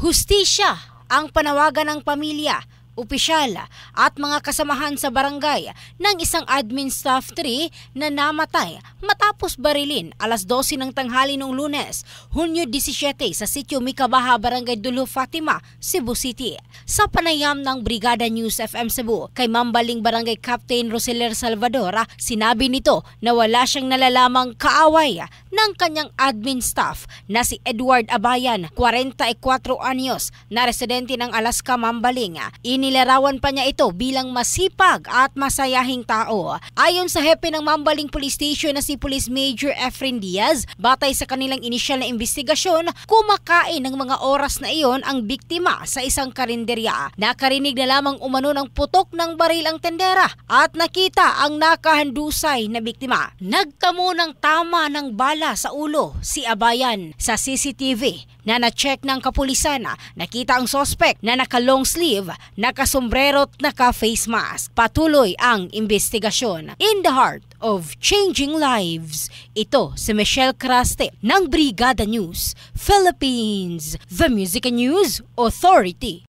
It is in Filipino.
Hustisya ang panawagan ng pamilya opisyal at mga kasamahan sa barangay ng isang admin staff 3 na namatay matapos barilin alas 12 ng tanghali noong lunes, Hunyo 17 sa sityo Mikabaha, Barangay Dulo, Fatima, Cebu City. Sa panayam ng Brigada News FM Cebu kay Mambaling Barangay Captain Roseller Salvador, sinabi nito na wala siyang nalalamang kaaway ng kanyang admin staff na si Edward Abayan, 44 e anyos na residente ng Alaska, Mambaling. In Inilarawan pa niya ito bilang masipag at masayahing tao. Ayon sa hepe ng Mambaling Police Station na si Police Major Efren Diaz, batay sa kanilang inisyal na investigasyon, kumakain ng mga oras na iyon ang biktima sa isang karinderya. Nakarinig na lamang umano ng putok ng baril ang tendera at nakita ang nakahandusay na biktima. Nagtamo ng tama ng bala sa ulo si Abayan sa CCTV na na-check ng kapulisan. Nakita ang sospek na naka-long sleeve na nakasombrero at naka-face mask. Patuloy ang investigasyon in the heart of changing lives. Ito si Michelle Craste ng Brigada News, Philippines, The Music News Authority.